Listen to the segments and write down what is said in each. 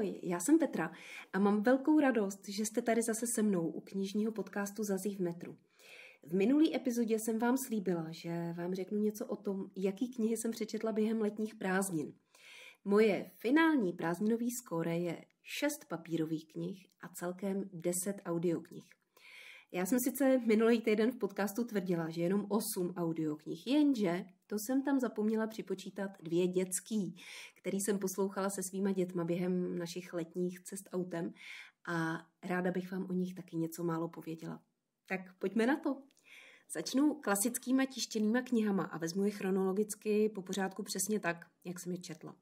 Ahoj, já jsem Petra a mám velkou radost, že jste tady zase se mnou u knižního podcastu Zazí v metru. V minulý epizodě jsem vám slíbila, že vám řeknu něco o tom, jaký knihy jsem přečetla během letních prázdnin. Moje finální prázdninový skóre je 6 papírových knih a celkem 10 audioknih. Já jsem sice minulý týden v podcastu tvrdila, že jenom 8 audioknih, jenže to jsem tam zapomněla připočítat dvě dětský, který jsem poslouchala se svýma dětma během našich letních cest autem a ráda bych vám o nich taky něco málo pověděla. Tak pojďme na to. Začnu klasickýma tištěnýma knihama a vezmu je chronologicky po pořádku přesně tak, jak jsem je četla.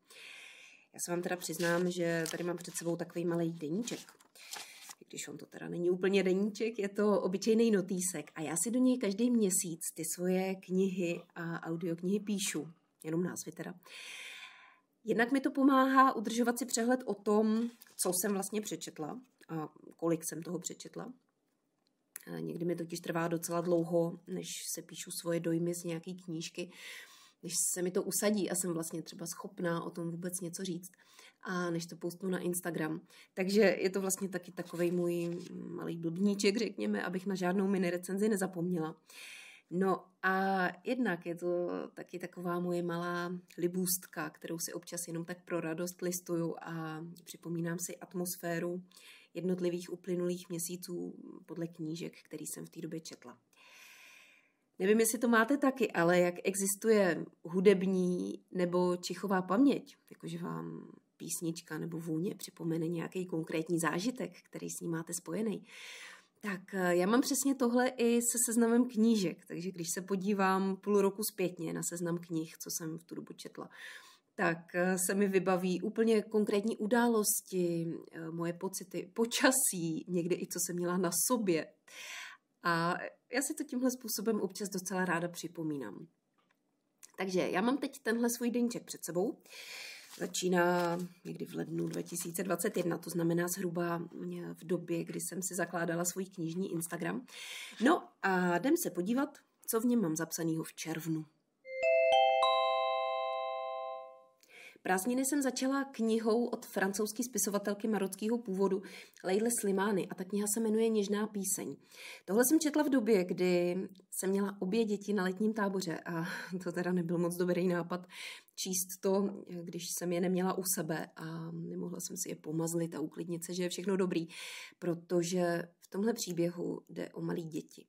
Já se vám teda přiznám, že tady mám před sebou takový malý deníček když on to teda není úplně deníček, je to obyčejný notýsek a já si do něj každý měsíc ty svoje knihy a audioknihy píšu, jenom názvy teda. Jednak mi to pomáhá udržovat si přehled o tom, co jsem vlastně přečetla a kolik jsem toho přečetla. Někdy mi totiž trvá docela dlouho, než se píšu svoje dojmy z nějaké knížky, než se mi to usadí a jsem vlastně třeba schopná o tom vůbec něco říct a než to postnu na Instagram. Takže je to vlastně taky takový můj malý blbníček, řekněme, abych na žádnou mini recenzi nezapomněla. No a jednak je to taky taková moje malá libůstka, kterou si občas jenom tak pro radost listuju a připomínám si atmosféru jednotlivých uplynulých měsíců podle knížek, který jsem v té době četla. Nevím, jestli to máte taky, ale jak existuje hudební nebo čichová paměť, jakože vám písnička nebo vůně připomene nějaký konkrétní zážitek, který s ní máte spojený, tak eh, já mám přesně tohle i se seznamem knížek, takže když se podívám půl roku zpětně na seznam knih, co jsem v tu dobu četla, tak eh, se mi vybaví úplně konkrétní události, eh, moje pocity, počasí, někdy i co jsem měla na sobě. A já si to tímhle způsobem občas docela ráda připomínám. Takže já mám teď tenhle svůj denček před sebou. Začíná někdy v lednu 2021, to znamená zhruba mm, v době, kdy jsem si zakládala svůj knižní Instagram. No a jdem se podívat, co v něm mám zapsaného v červnu. Prázdniny jsem začala knihou od francouzské spisovatelky marockého původu Leily Slimány a ta kniha se jmenuje Něžná píseň. Tohle jsem četla v době, kdy jsem měla obě děti na letním táboře a to teda nebyl moc dobrý nápad číst to, když jsem je neměla u sebe a nemohla jsem si je pomazlit a uklidnit se, že je všechno dobrý, protože v tomhle příběhu jde o malé děti.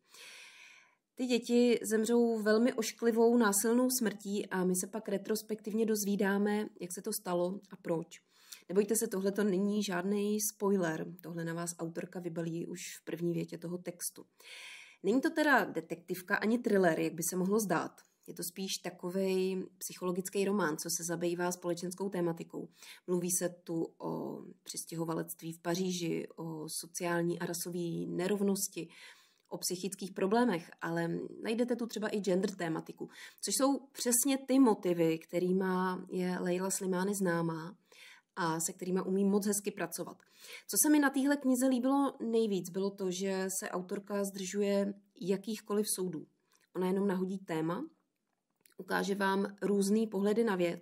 Ty děti zemřou velmi ošklivou násilnou smrtí a my se pak retrospektivně dozvídáme, jak se to stalo a proč. Nebojte se, tohle to není žádný spoiler. Tohle na vás autorka vybalí už v první větě toho textu. Není to teda detektivka ani thriller, jak by se mohlo zdát. Je to spíš takový psychologický román, co se zabývá společenskou tématikou. Mluví se tu o přistěhovalectví v Paříži, o sociální a rasové nerovnosti, o psychických problémech, ale najdete tu třeba i gender tématiku, což jsou přesně ty motivy, kterýma je Leila Slimány známá a se kterými umí moc hezky pracovat. Co se mi na téhle knize líbilo nejvíc, bylo to, že se autorka zdržuje jakýchkoliv soudů. Ona jenom nahodí téma, ukáže vám různé pohledy na věc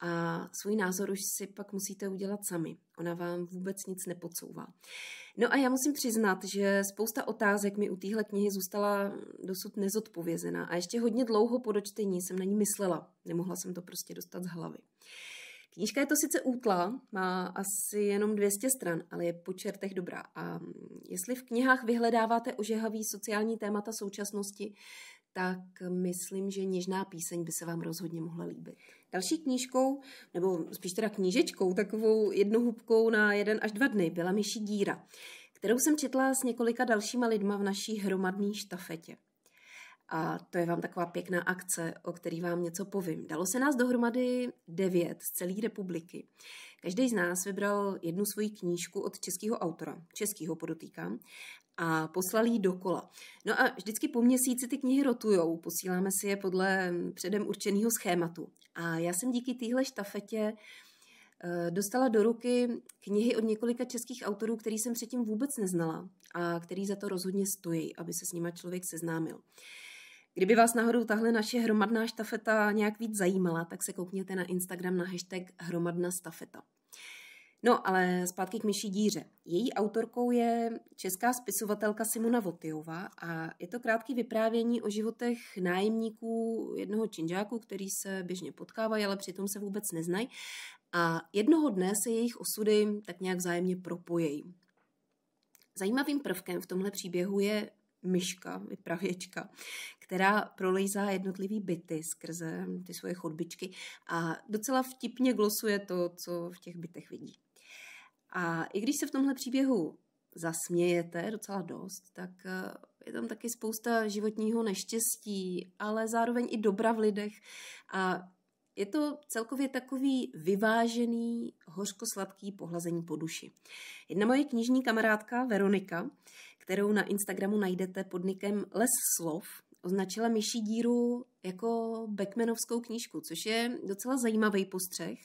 a svůj názor už si pak musíte udělat sami. Ona vám vůbec nic nepodsouvá. No a já musím přiznat, že spousta otázek mi u téhle knihy zůstala dosud nezodpovězená a ještě hodně dlouho po dočtení jsem na ní myslela. Nemohla jsem to prostě dostat z hlavy. Knižka je to sice útla, má asi jenom 200 stran, ale je po čertech dobrá. A jestli v knihách vyhledáváte ožehavý sociální témata současnosti, tak myslím, že Něžná píseň by se vám rozhodně mohla líbit. Další knížkou, nebo spíš teda knížečkou, takovou jednohubkou na jeden až dva dny, byla Myší díra, kterou jsem četla s několika dalšíma lidma v naší hromadné štafetě. A to je vám taková pěkná akce, o který vám něco povím. Dalo se nás dohromady devět z celé republiky. Každý z nás vybral jednu svoji knížku od českého autora, českého podotýkám, a poslal jí dokola. No a vždycky po měsíci ty knihy rotujou, posíláme si je podle mm, předem určeného schématu. A já jsem díky téhle štafetě eh, dostala do ruky knihy od několika českých autorů, který jsem předtím vůbec neznala a který za to rozhodně stojí, aby se s nima člověk seznámil. Kdyby vás náhodou tahle naše hromadná štafeta nějak víc zajímala, tak se koukněte na Instagram na hashtag hromadná stafeta. No ale zpátky k myší díře. Její autorkou je česká spisovatelka Simona Votyová a je to krátké vyprávění o životech nájemníků jednoho činžáku, který se běžně potkávají, ale přitom se vůbec neznají. A jednoho dne se jejich osudy tak nějak vzájemně propojejí. Zajímavým prvkem v tomhle příběhu je myška, vypravěčka, která prolejzá jednotlivý byty skrze ty svoje chodbičky a docela vtipně glosuje to, co v těch bytech vidí. A i když se v tomhle příběhu zasmějete docela dost, tak eh, je tam taky spousta životního neštěstí, ale zároveň i dobra v lidech. A je to celkově takový vyvážený, hořko-sladký pohlazení po duši. Jedna moje knižní kamarádka Veronika, kterou na Instagramu najdete pod nikem Les slov, označila myší díru jako Beckmanovskou knížku, což je docela zajímavý postřeh.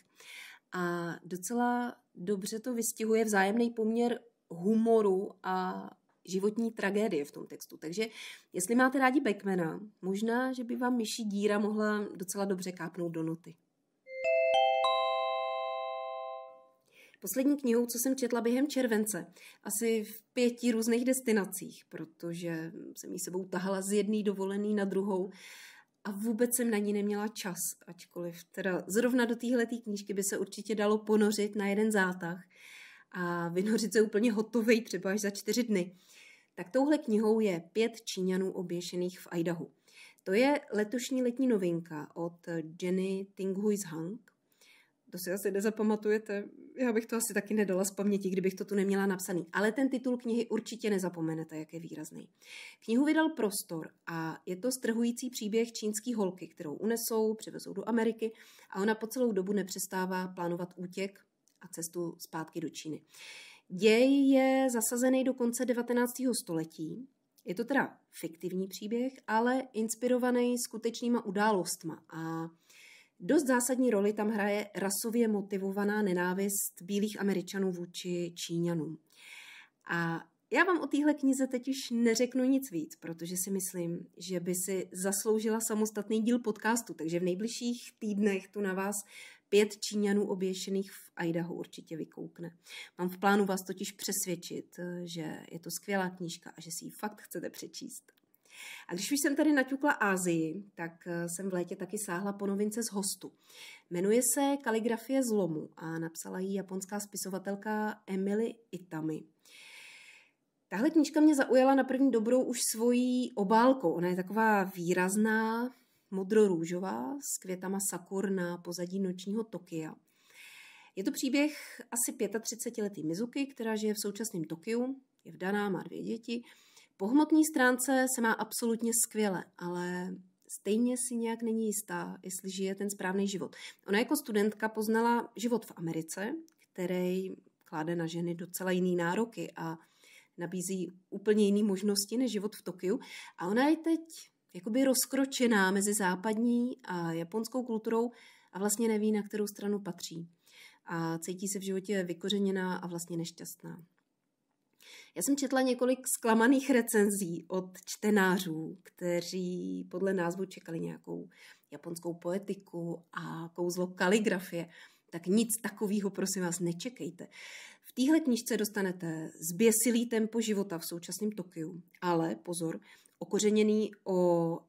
A docela dobře to vystihuje vzájemný poměr humoru a životní tragédie v tom textu. Takže jestli máte rádi Beckmana, možná, že by vám myší díra mohla docela dobře kápnout do noty. Poslední knihou, co jsem četla během července, asi v pěti různých destinacích, protože jsem ji sebou tahala z jedné dovolený na druhou, a vůbec jsem na ní neměla čas, ačkoliv teda zrovna do téhle knížky by se určitě dalo ponořit na jeden zátah a vynořit se úplně hotovej třeba až za čtyři dny. Tak touhle knihou je Pět Číňanů oběšených v Idahu. To je letošní letní novinka od Jenny Tinghuizhang. To si asi nezapamatujete, já bych to asi taky nedala z paměti, kdybych to tu neměla napsaný. Ale ten titul knihy určitě nezapomenete, jak je výrazný. Knihu vydal Prostor a je to strhující příběh čínský holky, kterou unesou, přivezou do Ameriky a ona po celou dobu nepřestává plánovat útěk a cestu zpátky do Číny. Děj je zasazený do konce 19. století. Je to teda fiktivní příběh, ale inspirovaný skutečnýma událostma a Dost zásadní roli tam hraje rasově motivovaná nenávist bílých američanů vůči Číňanům. A já vám o téhle knize teď už neřeknu nic víc, protože si myslím, že by si zasloužila samostatný díl podcastu, takže v nejbližších týdnech tu na vás pět Číňanů oběšených v Idaho určitě vykoukne. Mám v plánu vás totiž přesvědčit, že je to skvělá knížka a že si ji fakt chcete přečíst. A když už jsem tady naťukla Ázii, tak eh, jsem v létě taky sáhla po novince z hostu. Jmenuje se Kaligrafie zlomu a napsala ji japonská spisovatelka Emily Itami. Tahle knížka mě zaujala na první dobrou už svojí obálkou. Ona je taková výrazná, modrorůžová, s květama sakur na pozadí nočního Tokia. Je to příběh asi 35-letý Mizuki, která žije v současném Tokiu, je vdaná, má dvě děti – po hmotní stránce se má absolutně skvěle, ale stejně si nějak není jistá, jestli žije ten správný život. Ona jako studentka poznala život v Americe, který kláde na ženy docela jiný nároky a nabízí úplně jiné možnosti než život v Tokiu. A ona je teď jakoby rozkročená mezi západní a japonskou kulturou a vlastně neví, na kterou stranu patří. A cítí se v životě vykořeněná a vlastně nešťastná. Já jsem četla několik zklamaných recenzí od čtenářů, kteří podle názvu čekali nějakou japonskou poetiku a kouzlo kaligrafie. Tak nic takového, prosím vás, nečekejte. V téhle knižce dostanete zběsilý tempo života v současném Tokiu, ale pozor, okořeněný o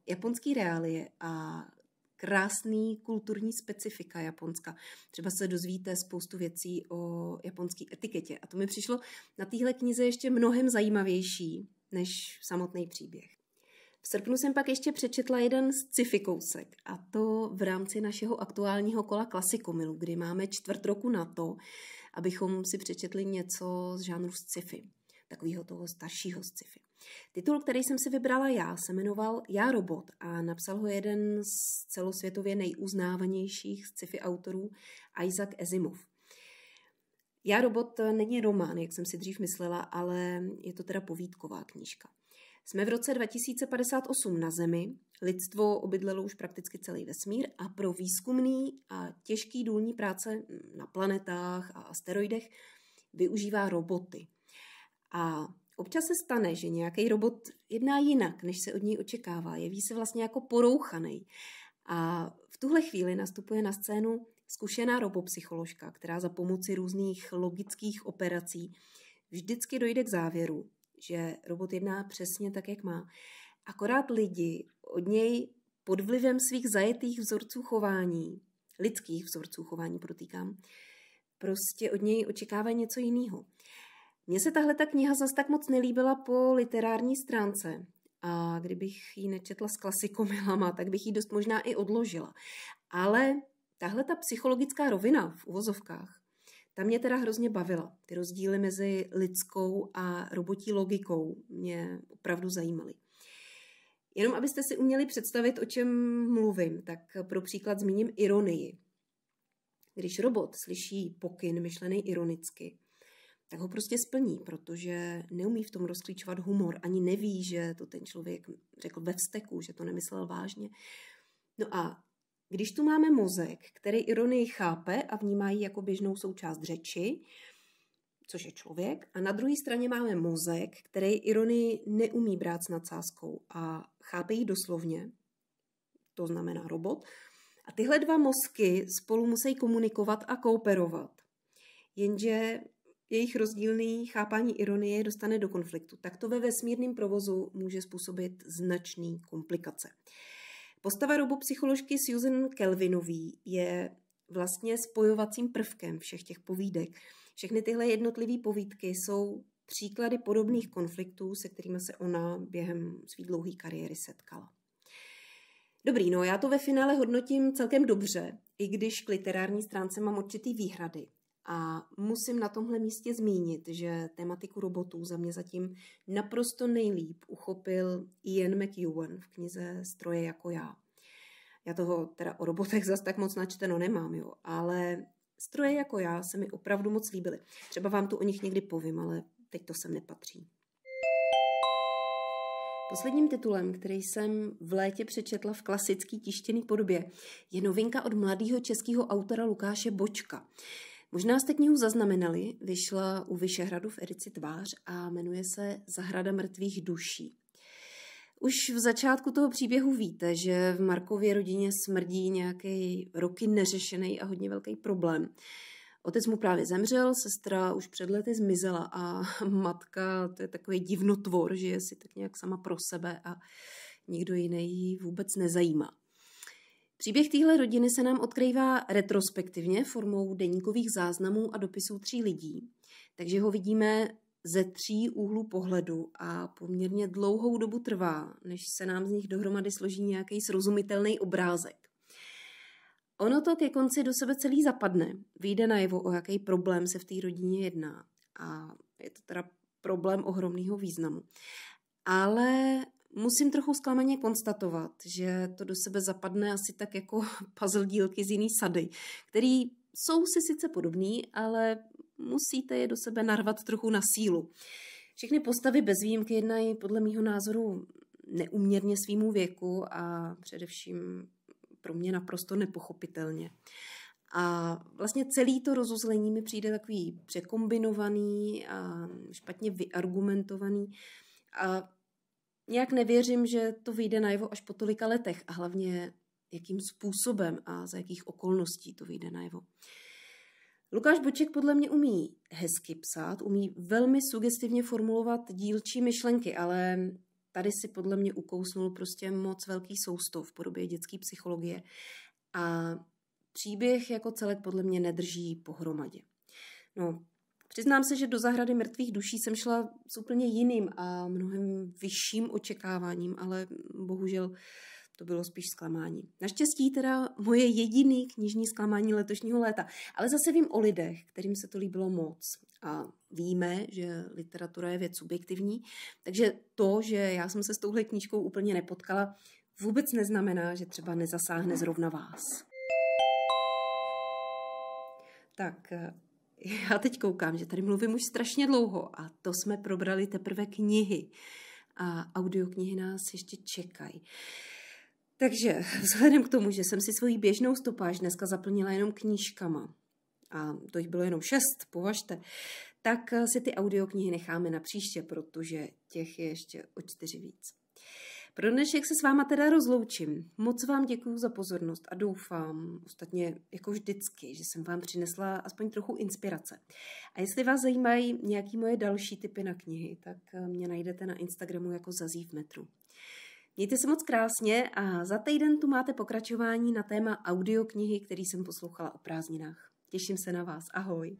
japonský reálie a krásný kulturní specifika Japonska. Třeba se dozvíte spoustu věcí o japonské etiketě. A to mi přišlo na téhle knize ještě mnohem zajímavější než samotný příběh. V srpnu jsem pak ještě přečetla jeden z sci-fi kousek, a to v rámci našeho aktuálního kola klasikomilu, kdy máme čtvrt roku na to, abychom si přečetli něco z žánru sci-fi, takového toho staršího sci-fi. Titul, který jsem si vybrala já, se jmenoval Já robot a napsal ho jeden z celosvětově nejuznávanějších sci-fi autorů Isaac Asimov. Já robot není román, jak jsem si dřív myslela, ale je to teda povídková knížka. Jsme v roce 2058 na Zemi, lidstvo obydlelo už prakticky celý vesmír a pro výzkumný a těžký důlní práce na planetách a asteroidech využívá roboty. A Občas se stane, že nějaký robot jedná jinak, než se od něj očekává. Jeví se vlastně jako porouchaný. A v tuhle chvíli nastupuje na scénu zkušená robopsycholožka, která za pomoci různých logických operací vždycky dojde k závěru, že robot jedná přesně tak, jak má. Akorát lidi od něj pod vlivem svých zajetých vzorců chování, lidských vzorců chování protýkám, prostě od něj očekává něco jiného. Mně se tahle ta kniha zas tak moc nelíbila po literární stránce. A kdybych ji nečetla s klasikomilama, tak bych ji dost možná i odložila. Ale tahle ta psychologická rovina v uvozovkách, ta mě teda hrozně bavila. Ty rozdíly mezi lidskou a robotí logikou mě opravdu zajímaly. Jenom abyste si uměli představit, o čem mluvím, tak pro příklad zmíním ironii. Když robot slyší pokyn myšlený ironicky, tak ho prostě splní, protože neumí v tom rozklíčovat humor, ani neví, že to ten člověk řekl ve vzteku, že to nemyslel vážně. No a když tu máme mozek, který ironii chápe a vnímá ji jako běžnou součást řeči, což je člověk, a na druhé straně máme mozek, který ironii neumí brát s nadsázkou a chápe ji doslovně, to znamená robot, a tyhle dva mozky spolu musí komunikovat a kooperovat. Jenže jejich rozdílný chápání ironie dostane do konfliktu. Tak to ve vesmírném provozu může způsobit značný komplikace. Postava robopsycholožky Susan Kelvinový je vlastně spojovacím prvkem všech těch povídek. Všechny tyhle jednotlivé povídky jsou příklady podobných konfliktů, se kterými se ona během své dlouhé kariéry setkala. Dobrý, no já to ve finále hodnotím celkem dobře, i když k literární stránce mám určitý výhrady. A musím na tomhle místě zmínit, že tematiku robotů za mě zatím naprosto nejlíp uchopil Ian McEwan v knize Stroje jako já. Já toho teda o robotech zas tak moc načteno nemám, jo, ale stroje jako já se mi opravdu moc líbily. Třeba vám tu o nich někdy povím, ale teď to sem nepatří. Posledním titulem, který jsem v létě přečetla v klasický tištěný podobě, je novinka od mladého českého autora Lukáše Bočka. Možná jste knihu zaznamenali, vyšla u Vyšehradu v edici Tvář a jmenuje se Zahrada mrtvých duší. Už v začátku toho příběhu víte, že v Markově rodině smrdí nějaký roky neřešený a hodně velký problém. Otec mu právě zemřel, sestra už před lety zmizela a matka, to je takový divnotvor, že je si tak nějak sama pro sebe a nikdo jiný ji vůbec nezajímá. Příběh téhle rodiny se nám odkrývá retrospektivně formou deníkových záznamů a dopisů tří lidí, takže ho vidíme ze tří úhlů pohledu a poměrně dlouhou dobu trvá, než se nám z nich dohromady složí nějaký srozumitelný obrázek. Ono to ke konci do sebe celý zapadne. Vyjde najevo, o jaký problém se v té rodině jedná. A je to teda problém ohromného významu. Ale Musím trochu zklamaně konstatovat, že to do sebe zapadne asi tak jako puzzle dílky z jiný sady, který jsou si sice podobný, ale musíte je do sebe narvat trochu na sílu. Všechny postavy bez výjimky jednají podle mýho názoru neuměrně svýmu věku a především pro mě naprosto nepochopitelně. A vlastně celý to rozuzlení mi přijde takový překombinovaný a špatně vyargumentovaný. A nějak nevěřím, že to vyjde najevo až po tolika letech a hlavně jakým způsobem a za jakých okolností to vyjde najevo. Lukáš Boček podle mě umí hezky psát, umí velmi sugestivně formulovat dílčí myšlenky, ale tady si podle mě ukousnul prostě moc velký sousto v podobě dětské psychologie a příběh jako celek podle mě nedrží pohromadě. No, Přiznám se, že do zahrady mrtvých duší jsem šla s úplně jiným a mnohem vyšším očekáváním, ale bohužel to bylo spíš zklamání. Naštěstí teda moje jediný knižní zklamání letošního léta. Ale zase vím o lidech, kterým se to líbilo moc. A víme, že literatura je věc subjektivní, takže to, že já jsem se s touhle knížkou úplně nepotkala, vůbec neznamená, že třeba nezasáhne zrovna vás. Tak já teď koukám, že tady mluvím už strašně dlouho a to jsme probrali teprve knihy. A audioknihy nás ještě čekají. Takže vzhledem k tomu, že jsem si svoji běžnou stopáž dneska zaplnila jenom knížkama, a to jich bylo jenom šest, považte, tak si ty audioknihy necháme na příště, protože těch je ještě o čtyři víc. Pro dnešek se s váma teda rozloučím. Moc vám děkuji za pozornost a doufám, ostatně jako vždycky, že jsem vám přinesla aspoň trochu inspirace. A jestli vás zajímají nějaké moje další typy na knihy, tak eh, mě najdete na Instagramu jako Zazí v metru. Mějte se moc krásně a za týden tu máte pokračování na téma audioknihy, který jsem poslouchala o prázdninách. Těším se na vás. Ahoj!